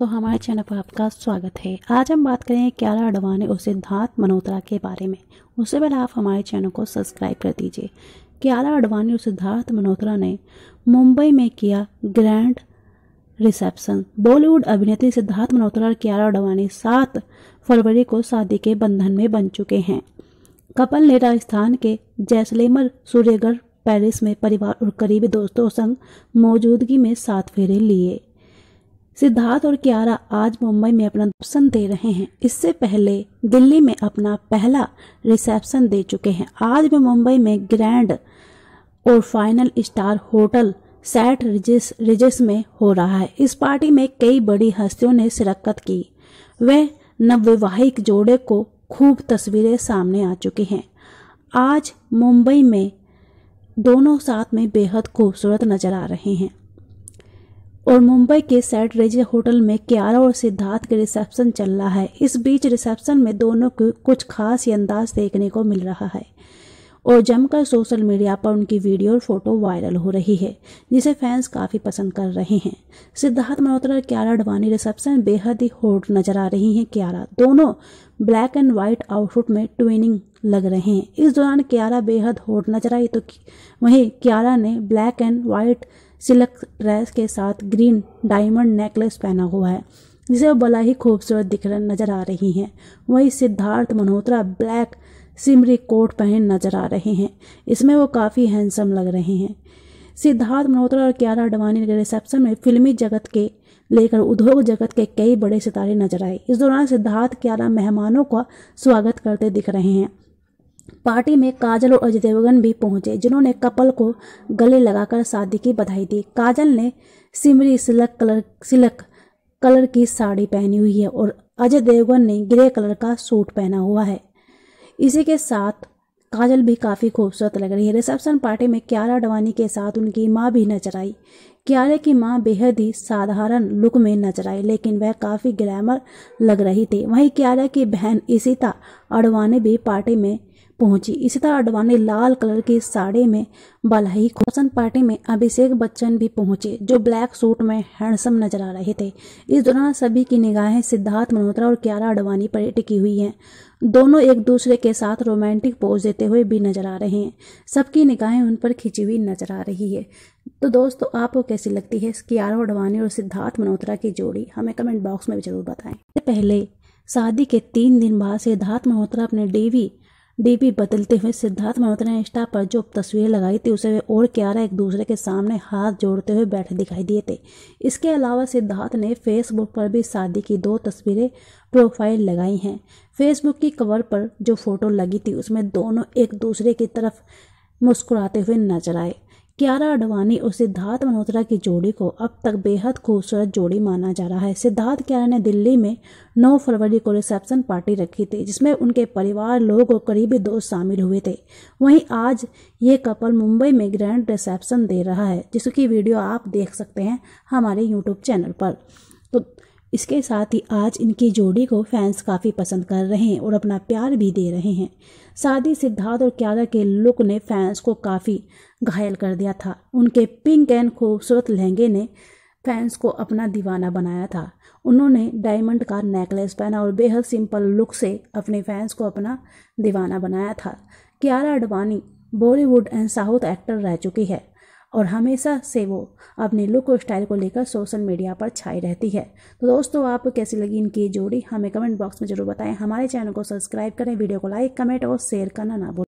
तो हमारे चैनल पर आपका स्वागत है आज हम बात करेंगे क्यारा अडवाणी और सिद्धार्थ मल्होत्रा के बारे में उससे पहले आप हमारे चैनल को सब्सक्राइब कर दीजिए क्यारा अडवाणी और सिद्धार्थ मल्होत्रा ने मुंबई में किया ग्रैंड रिसेप्शन बॉलीवुड अभिनेत्री सिद्धार्थ मल्होत्रा और क्यारा अडवाणी सात फरवरी को शादी के बंधन में बन चुके हैं कपल ने राजस्थान के जैसलेमर सूर्यगढ़ पैरिस में परिवार और करीबी दोस्तों संग मौजूदगी में सात फेरे लिए सिद्धार्थ और कियारा आज मुंबई में अपना दर्शन दे रहे हैं इससे पहले दिल्ली में अपना पहला रिसेप्शन दे चुके हैं आज वे मुंबई में ग्रैंड और final star hotel St Regis Regis में हो रहा है इस पार्टी में कई बड़ी हस्तियों ने शिरकत की वे नवविवाहिक जोड़े को खूब तस्वीरें सामने आ चुकी हैं आज मुंबई में दोनों साथ में बेहद खूबसूरत नजर आ रहे हैं और मुंबई के सेट रेज होटल में क्यारा और सिद्धार्थ के रिसेप्शन चल रहा है इस बीच रिसेप्शन में दोनों को कुछ खास ही अंदाज देखने को मिल रहा है और जमकर सोशल मीडिया पर उनकी वीडियो और फोटो वायरल हो रही है जिसे फैंस काफ़ी पसंद कर रहे हैं सिद्धार्थ मल्होत्रा और क्यारा अडवाणी रिसेप्शन बेहद ही होट नजर आ रही हैं क्यारा दोनों ब्लैक एंड व्हाइट आउटफिट में ट्विनिंग लग रहे हैं इस दौरान क्यारा बेहद होट नजर आई तो वहीं क्यारा ने black and white silk dress के साथ ग्रीन डायमंड नेकलेस पहना हुआ है जिसे वो बड़ा ही खूबसूरत दिख नजर आ रही हैं वहीं Sidharth Malhotra black shimmery coat पहन नजर आ रहे हैं इसमें वो काफ़ी हैंडसम लग रहे हैं सिद्धार्थ मल्होत्रा और क्यारा अडवाणी के रिसेप्शन में फिल्मी जगत के लेकर उद्योग जगत के कई बड़े सितारे नजर आए इस दौरान सिद्धार्थ क्यारा मेहमानों का स्वागत करते दिख रहे हैं पार्टी में काजल और अजय देवगन भी पहुंचे जिन्होंने कपल को गले लगाकर शादी की बधाई दी काजल ने shimmery silk colour silk colour की साड़ी पहनी हुई है और अजय देवगन ने ग्रे कलर का सूट पहना हुआ है इसी के साथ काजल भी काफ़ी खूबसूरत लग रही है रिसेप्शन पार्टी में क्यारा डवानी के साथ उनकी माँ भी नजर आई क्यारे की माँ बेहद ही साधारण लुक में नजर आई लेकिन वह काफ़ी ग्लैमर लग रही थी वहीं क्यारा की बहन इसीता अडवाणी भी पार्टी में पहुंची इसी तरह अडवाणी लाल कलर की साड़ी में बलही खोसन पार्टी में अभिषेक बच्चन भी पहुंचे जो ब्लैक सूट में हैंडसम नजर आ रहे थे इस दौरान सभी की निगाहें सिद्धार्थ मल्होत्रा और क्यारा अडवाणी पर टिकी हुई हैं दोनों एक दूसरे के साथ रोमांटिक पोज देते हुए भी नजर आ रहे हैं सबकी निगाहें उन पर खिंची हुई नजर आ रही है तो दोस्तों आपको कैसी लगती है क्यारा अडवाणी और सिद्धार्थ मल्होत्रा की जोड़ी हमें कमेंट बॉक्स में भी जरूर बताएं पहले शादी के तीन दिन बाद सिद्धार्थ मल्होत्रा अपने डेवी डीपी बदलते हुए सिद्धार्थ मल्होत्रा ने इंस्टा पर जो तस्वीरें लगाई थी उसे वे और क्यारा एक दूसरे के सामने हाथ जोड़ते हुए बैठे दिखाई दिए थे इसके अलावा सिद्धार्थ ने फेसबुक पर भी शादी की दो तस्वीरें प्रोफाइल लगाई हैं फेसबुक की कवर पर जो फोटो लगी थी उसमें दोनों एक दूसरे की तरफ मुस्कुराते हुए नजर आए क्यारा अडवाणी और सिद्धार्थ मल्होत्रा की जोड़ी को अब तक बेहद खूबसूरत जोड़ी माना जा रहा है सिद्धार्थ क्यारा ने दिल्ली में 9 फरवरी को रिसेप्शन पार्टी रखी थी जिसमें उनके परिवार लोग और करीबी दोस्त शामिल हुए थे वहीं आज ये कपल मुंबई में ग्रैंड रिसेप्शन दे रहा है जिसकी वीडियो आप देख सकते हैं हमारे यूट्यूब चैनल पर तो इसके साथ ही आज इनकी जोड़ी को फैंस काफ़ी पसंद कर रहे हैं और अपना प्यार भी दे रहे हैं साथ ही सिद्धार्थ और क्यारा के लुक ने फैंस को काफ़ी घायल कर दिया था उनके पिंक एंड खूबसूरत लहंगे ने फैंस को अपना दीवाना बनाया था उन्होंने डायमंड का नेकलेस पहना और बेहद सिंपल लुक से अपने फैंस को अपना दीवाना बनाया था Kiara Advani Bollywood and south actor रह चुकी है और हमेशा से वो अपने लुक और स्टाइल को लेकर सोशल मीडिया पर छाई रहती है तो दोस्तों आप कैसी लगी इनकी जोड़ी हमें कमेंट बॉक्स में जरूर बताएं हमारे चैनल को सब्सक्राइब करें वीडियो को लाइक कमेंट और शेयर करना ना भूलें